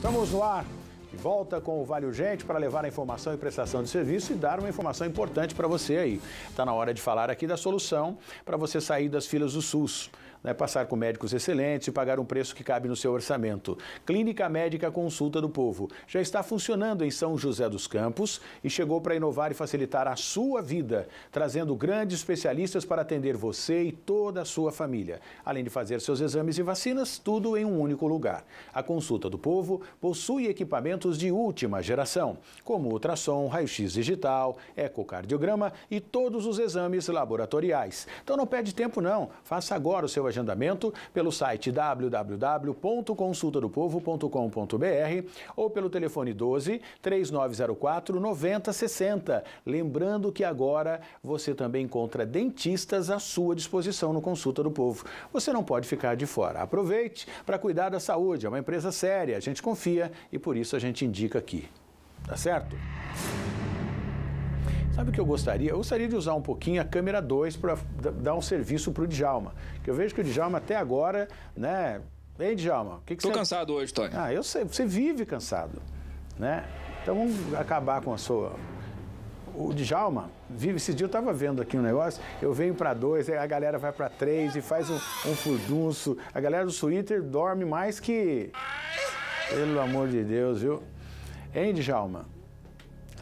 Estamos no ar. De volta com o Vale Urgente para levar a informação e prestação de serviço e dar uma informação importante para você aí. Está na hora de falar aqui da solução para você sair das filas do SUS né, passar com médicos excelentes e pagar um preço que cabe no seu orçamento. Clínica Médica Consulta do Povo já está funcionando em São José dos Campos e chegou para inovar e facilitar a sua vida, trazendo grandes especialistas para atender você e toda a sua família, além de fazer seus exames e vacinas, tudo em um único lugar. A Consulta do Povo possui equipamentos de última geração, como ultrassom, raio-x digital, ecocardiograma e todos os exames laboratoriais. Então não perde tempo não, faça agora o seu agendamento pelo site www.consultadopovo.com.br ou pelo telefone 12 3904 9060. Lembrando que agora você também encontra dentistas à sua disposição no Consulta do Povo. Você não pode ficar de fora. Aproveite para cuidar da saúde. É uma empresa séria, a gente confia e por isso a gente indica aqui. Tá certo? Sabe o que eu gostaria? Eu gostaria de usar um pouquinho a câmera 2 para dar um serviço para o Djalma. Que eu vejo que o Djalma até agora, né? Ei, Djalma, o que, que Tô você... cansado hoje, Tony. Ah, eu sei, você vive cansado, né? Então vamos acabar com a sua o Djalma vive. Esse dia eu estava vendo aqui um negócio, eu venho para dois, a galera vai para três e faz um, um furdunço. A galera do Twitter dorme mais que. Pelo amor de Deus, viu? Hein, Djalma?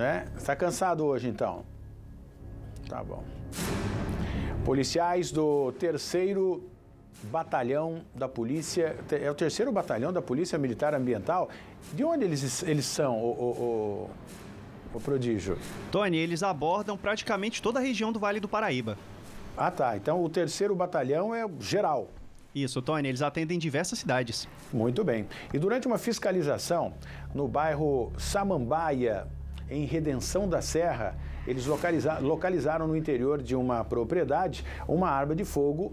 É? Está tá cansado hoje então? Tá bom. Policiais do terceiro batalhão da polícia, é o terceiro batalhão da polícia militar ambiental. De onde eles, eles são, o, o, o, o prodígio? Tony, eles abordam praticamente toda a região do Vale do Paraíba. Ah tá, então o terceiro batalhão é geral. Isso, Tony, eles atendem diversas cidades. Muito bem. E durante uma fiscalização no bairro Samambaia, em Redenção da Serra, eles localiza localizaram no interior de uma propriedade uma arma de fogo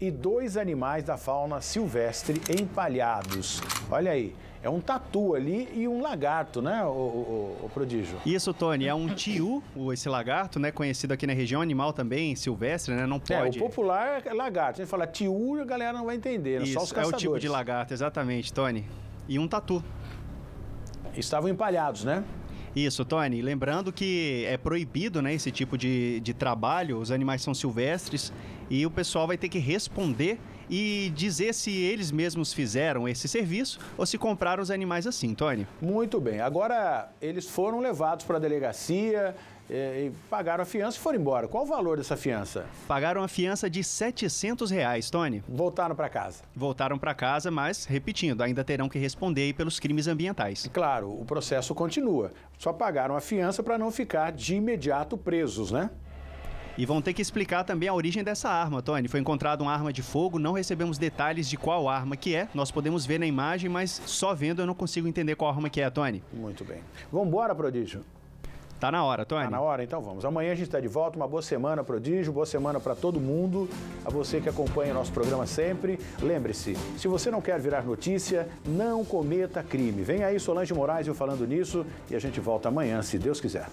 e dois animais da fauna silvestre empalhados. Olha aí. É um tatu ali e um lagarto, né, o, o, o, prodígio? Isso, Tony. É um tiu, esse lagarto, né, conhecido aqui na região, animal também, silvestre, né, não pode... É, o popular é lagarto. A gente fala tiu, a galera não vai entender, né, Isso, só os caçadores. é o tipo de lagarto, exatamente, Tony. E um tatu. Estavam empalhados, né? Isso, Tony. Lembrando que é proibido né, esse tipo de, de trabalho, os animais são silvestres e o pessoal vai ter que responder e dizer se eles mesmos fizeram esse serviço ou se compraram os animais assim, Tony. Muito bem. Agora, eles foram levados para a delegacia, é, e pagaram a fiança e foram embora. Qual o valor dessa fiança? Pagaram a fiança de 700 reais, Tony. Voltaram para casa. Voltaram para casa, mas, repetindo, ainda terão que responder pelos crimes ambientais. Claro, o processo continua. Só pagaram a fiança para não ficar de imediato presos, né? E vão ter que explicar também a origem dessa arma, Tony. Foi encontrada uma arma de fogo, não recebemos detalhes de qual arma que é. Nós podemos ver na imagem, mas só vendo eu não consigo entender qual arma que é, Tony. Muito bem. Vamos embora, Prodígio. Tá na hora, Tony. Tá na hora, então vamos. Amanhã a gente está de volta. Uma boa semana, Prodígio. Boa semana para todo mundo. A você que acompanha nosso programa sempre. Lembre-se, se você não quer virar notícia, não cometa crime. Vem aí Solange Moraes eu falando nisso e a gente volta amanhã, se Deus quiser.